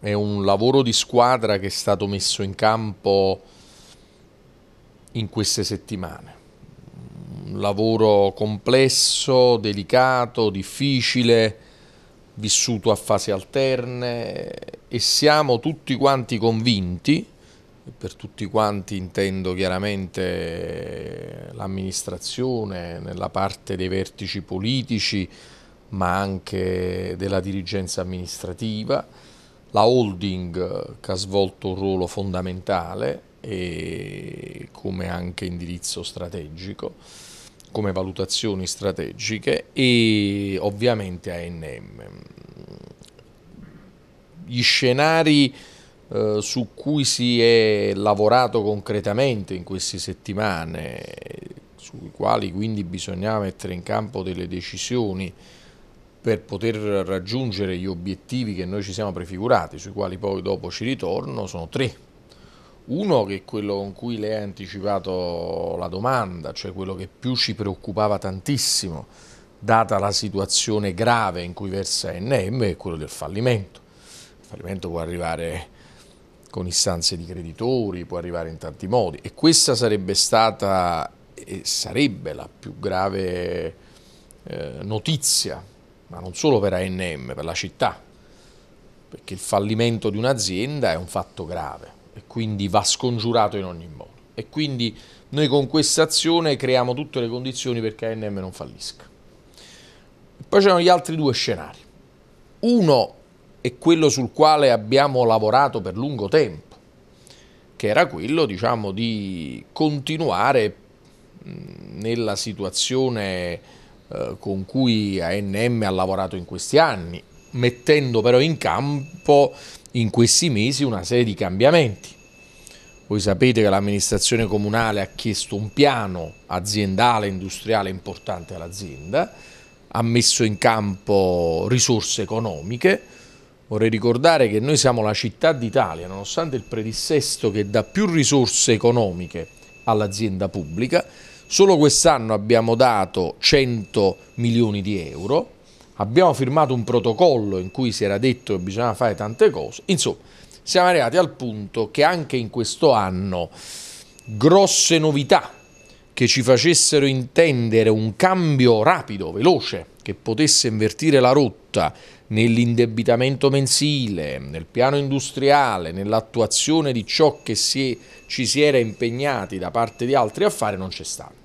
È un lavoro di squadra che è stato messo in campo in queste settimane. Un lavoro complesso, delicato, difficile, vissuto a fasi alterne e siamo tutti quanti convinti, per tutti quanti intendo chiaramente l'amministrazione nella parte dei vertici politici, ma anche della dirigenza amministrativa, la holding eh, che ha svolto un ruolo fondamentale come anche indirizzo strategico, come valutazioni strategiche e ovviamente ANM. Gli scenari eh, su cui si è lavorato concretamente in queste settimane, sui quali quindi bisognava mettere in campo delle decisioni per poter raggiungere gli obiettivi che noi ci siamo prefigurati, sui quali poi dopo ci ritorno, sono tre. Uno che è quello con cui lei ha anticipato la domanda, cioè quello che più ci preoccupava tantissimo, data la situazione grave in cui versa NM, è quello del fallimento. Il fallimento può arrivare con istanze di creditori, può arrivare in tanti modi e questa sarebbe stata e sarebbe la più grave eh, notizia ma non solo per ANM, per la città, perché il fallimento di un'azienda è un fatto grave e quindi va scongiurato in ogni modo. E quindi noi con questa azione creiamo tutte le condizioni perché ANM non fallisca. Poi c'erano gli altri due scenari. Uno è quello sul quale abbiamo lavorato per lungo tempo, che era quello diciamo, di continuare nella situazione eh, con cui ANM ha lavorato in questi anni, mettendo però in campo in questi mesi una serie di cambiamenti. Voi sapete che l'amministrazione comunale ha chiesto un piano aziendale, industriale importante all'azienda, ha messo in campo risorse economiche. Vorrei ricordare che noi siamo la città d'Italia, nonostante il predissesto che dà più risorse economiche all'azienda pubblica, Solo quest'anno abbiamo dato 100 milioni di euro, abbiamo firmato un protocollo in cui si era detto che bisognava fare tante cose, insomma siamo arrivati al punto che anche in questo anno grosse novità che ci facessero intendere un cambio rapido, veloce, che potesse invertire la rotta nell'indebitamento mensile, nel piano industriale, nell'attuazione di ciò che si ci si era impegnati da parte di altri a fare, non c'è stato.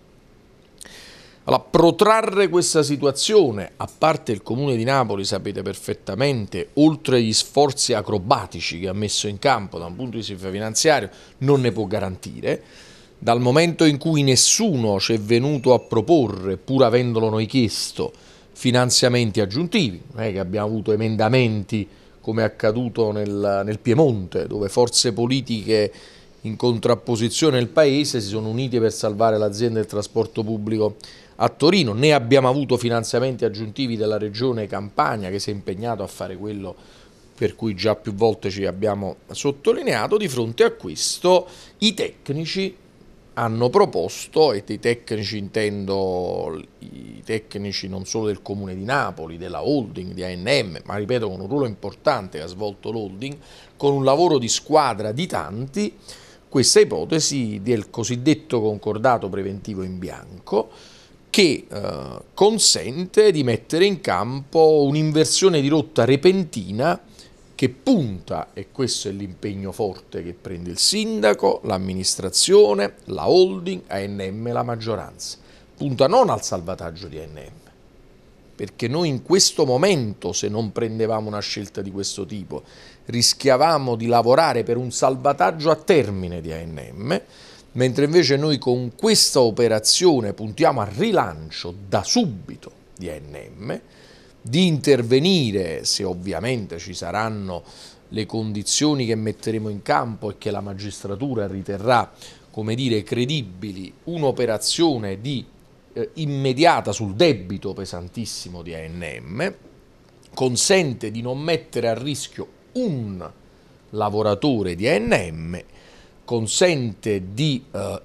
Allora, protrarre questa situazione, a parte il Comune di Napoli, sapete perfettamente, oltre agli sforzi acrobatici che ha messo in campo da un punto di vista finanziario, non ne può garantire, dal momento in cui nessuno ci è venuto a proporre, pur avendolo noi chiesto, finanziamenti aggiuntivi, non è che abbiamo avuto emendamenti come è accaduto nel, nel Piemonte, dove forze politiche in contrapposizione al Paese si sono unite per salvare l'azienda del trasporto pubblico a Torino, né abbiamo avuto finanziamenti aggiuntivi della regione Campania che si è impegnato a fare quello per cui già più volte ci abbiamo sottolineato, di fronte a questo i tecnici hanno proposto, e dei tecnici intendo i tecnici non solo del Comune di Napoli, della holding, di ANM, ma ripeto con un ruolo importante che ha svolto l'holding, con un lavoro di squadra di tanti, questa ipotesi del cosiddetto concordato preventivo in bianco, che eh, consente di mettere in campo un'inversione di rotta repentina che punta, e questo è l'impegno forte che prende il sindaco, l'amministrazione, la holding, ANM e la maggioranza, punta non al salvataggio di ANM, perché noi in questo momento, se non prendevamo una scelta di questo tipo, rischiavamo di lavorare per un salvataggio a termine di ANM, mentre invece noi con questa operazione puntiamo al rilancio da subito di ANM, di intervenire se ovviamente ci saranno le condizioni che metteremo in campo e che la magistratura riterrà, come dire, credibili, un'operazione di eh, immediata sul debito pesantissimo di ANM, consente di non mettere a rischio un lavoratore di ANM consente di eh,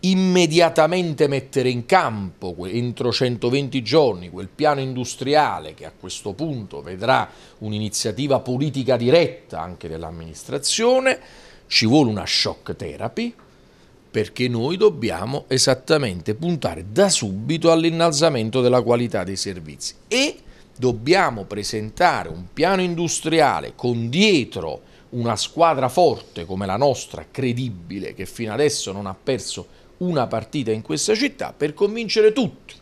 immediatamente mettere in campo entro 120 giorni quel piano industriale che a questo punto vedrà un'iniziativa politica diretta anche dell'amministrazione, ci vuole una shock therapy perché noi dobbiamo esattamente puntare da subito all'innalzamento della qualità dei servizi e dobbiamo presentare un piano industriale con dietro una squadra forte come la nostra, credibile, che fino adesso non ha perso una partita in questa città, per convincere tutti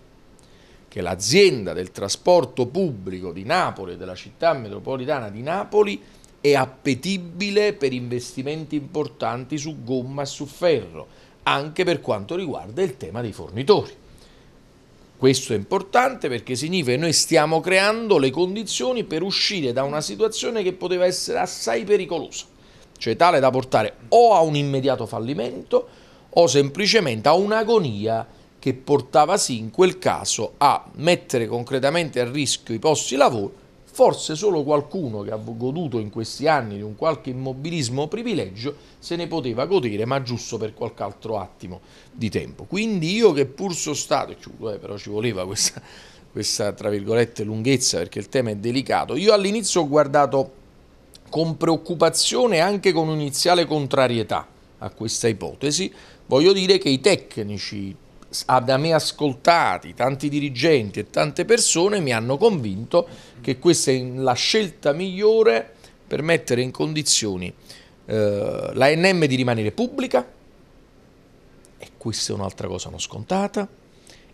che l'azienda del trasporto pubblico di Napoli e della città metropolitana di Napoli è appetibile per investimenti importanti su gomma e su ferro, anche per quanto riguarda il tema dei fornitori. Questo è importante perché significa che noi stiamo creando le condizioni per uscire da una situazione che poteva essere assai pericolosa, cioè tale da portare o a un immediato fallimento o semplicemente a un'agonia che portava sì in quel caso a mettere concretamente a rischio i posti lavoro forse solo qualcuno che ha goduto in questi anni di un qualche immobilismo o privilegio se ne poteva godere, ma giusto per qualche altro attimo di tempo. Quindi io che pur sono stato, chiudo, eh, però ci voleva questa, questa, tra virgolette lunghezza perché il tema è delicato, io all'inizio ho guardato con preoccupazione e anche con un'iniziale contrarietà a questa ipotesi, voglio dire che i tecnici da me ascoltati tanti dirigenti e tante persone mi hanno convinto che questa è la scelta migliore per mettere in condizioni eh, l'ANM di rimanere pubblica e questa è un'altra cosa non scontata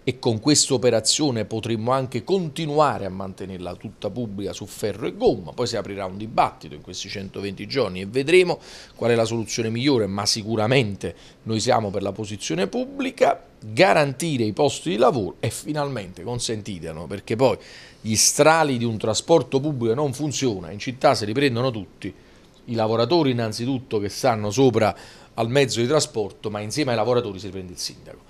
e con questa operazione potremmo anche continuare a mantenerla tutta pubblica su ferro e gomma, poi si aprirà un dibattito in questi 120 giorni e vedremo qual è la soluzione migliore, ma sicuramente noi siamo per la posizione pubblica, garantire i posti di lavoro e finalmente consentitelo, perché poi gli strali di un trasporto pubblico non funziona, in città se li prendono tutti, i lavoratori innanzitutto che stanno sopra al mezzo di trasporto, ma insieme ai lavoratori si prende il sindaco.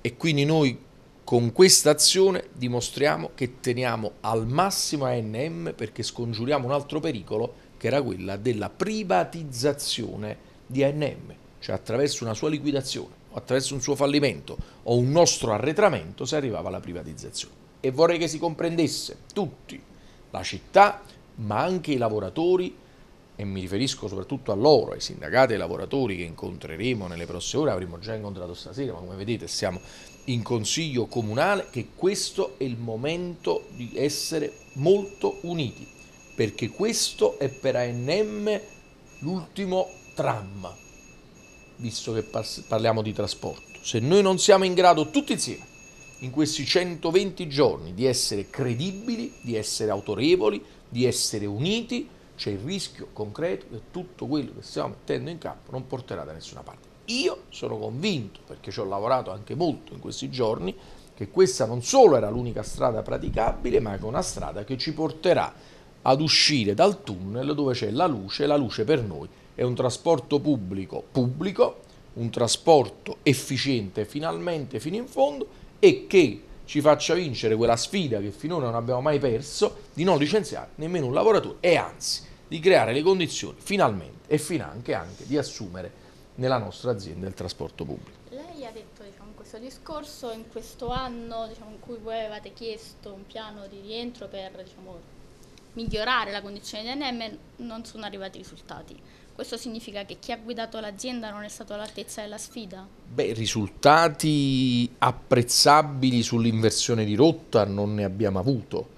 E quindi noi con questa azione dimostriamo che teniamo al massimo ANM perché scongiuriamo un altro pericolo che era quella della privatizzazione di ANM, cioè attraverso una sua liquidazione o attraverso un suo fallimento o un nostro arretramento si arrivava alla privatizzazione. E vorrei che si comprendesse tutti, la città, ma anche i lavoratori, e mi riferisco soprattutto a loro, ai sindacati e ai lavoratori che incontreremo nelle prossime ore, avremo già incontrato stasera, ma come vedete siamo in consiglio comunale che questo è il momento di essere molto uniti, perché questo è per ANM l'ultimo tram, visto che parliamo di trasporto. Se noi non siamo in grado tutti insieme in questi 120 giorni di essere credibili, di essere autorevoli, di essere uniti, c'è il rischio concreto che tutto quello che stiamo mettendo in campo non porterà da nessuna parte. Io sono convinto, perché ci ho lavorato anche molto in questi giorni, che questa non solo era l'unica strada praticabile, ma che è una strada che ci porterà ad uscire dal tunnel dove c'è la luce, la luce per noi è un trasporto pubblico pubblico, un trasporto efficiente finalmente fino in fondo e che ci faccia vincere quella sfida che finora non abbiamo mai perso di non licenziare nemmeno un lavoratore e anzi di creare le condizioni finalmente e finanche anche di assumere nella nostra azienda del trasporto pubblico. Lei ha detto diciamo, questo discorso in questo anno diciamo, in cui voi avevate chiesto un piano di rientro per diciamo, migliorare la condizione di ANM, non sono arrivati risultati. Questo significa che chi ha guidato l'azienda non è stato all'altezza della sfida? Beh, risultati apprezzabili sull'inversione di rotta non ne abbiamo avuto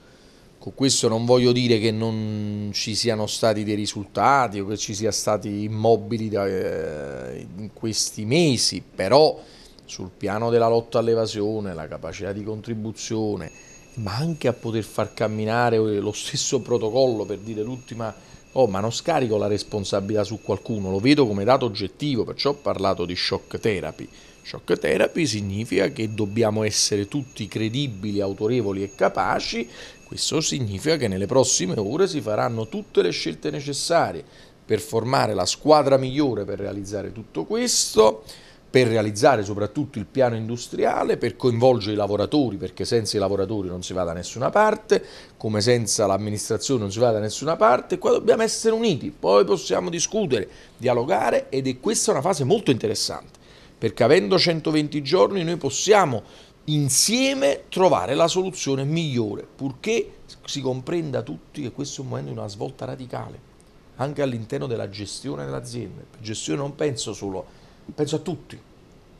con ecco, questo non voglio dire che non ci siano stati dei risultati o che ci sia stati immobili da, eh, in questi mesi, però sul piano della lotta all'evasione, la capacità di contribuzione, ma anche a poter far camminare lo stesso protocollo per dire l'ultima oh ma non scarico la responsabilità su qualcuno, lo vedo come dato oggettivo, perciò ho parlato di shock therapy. Shock therapy significa che dobbiamo essere tutti credibili, autorevoli e capaci questo significa che nelle prossime ore si faranno tutte le scelte necessarie per formare la squadra migliore per realizzare tutto questo, per realizzare soprattutto il piano industriale, per coinvolgere i lavoratori, perché senza i lavoratori non si va da nessuna parte, come senza l'amministrazione non si va da nessuna parte, qua dobbiamo essere uniti, poi possiamo discutere, dialogare ed è questa una fase molto interessante, perché avendo 120 giorni noi possiamo insieme trovare la soluzione migliore, purché si comprenda tutti che questo è un momento di una svolta radicale, anche all'interno della gestione dell'azienda. Per gestione non penso solo, penso a tutti,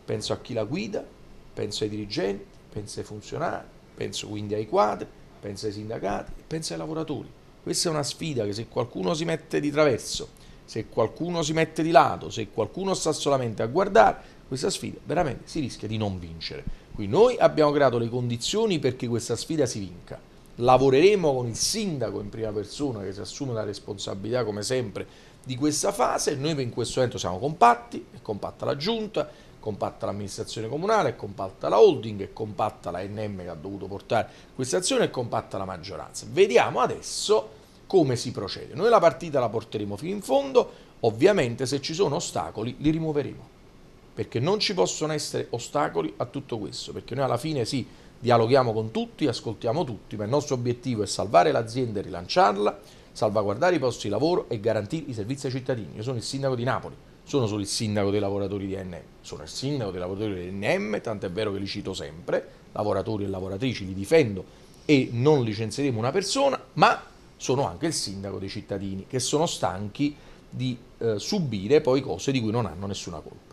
penso a chi la guida, penso ai dirigenti, penso ai funzionari, penso quindi ai quadri, penso ai sindacati, penso ai lavoratori. Questa è una sfida che se qualcuno si mette di traverso, se qualcuno si mette di lato, se qualcuno sta solamente a guardare, questa sfida veramente si rischia di non vincere. Quindi noi abbiamo creato le condizioni perché questa sfida si vinca. Lavoreremo con il sindaco in prima persona che si assume la responsabilità come sempre di questa fase. Noi in questo momento siamo compatti, è compatta la giunta, è compatta l'amministrazione comunale, è compatta la holding, è compatta la NM che ha dovuto portare questa azione, è compatta la maggioranza. Vediamo adesso come si procede. Noi la partita la porteremo fino in fondo, ovviamente se ci sono ostacoli li rimuoveremo perché non ci possono essere ostacoli a tutto questo, perché noi alla fine sì, dialoghiamo con tutti, ascoltiamo tutti, ma il nostro obiettivo è salvare l'azienda e rilanciarla, salvaguardare i posti di lavoro e garantire i servizi ai cittadini. Io sono il sindaco di Napoli, sono solo il sindaco dei lavoratori di NM, sono il sindaco dei lavoratori di NM, è vero che li cito sempre, lavoratori e lavoratrici, li difendo e non licenzieremo una persona, ma sono anche il sindaco dei cittadini che sono stanchi di eh, subire poi cose di cui non hanno nessuna colpa.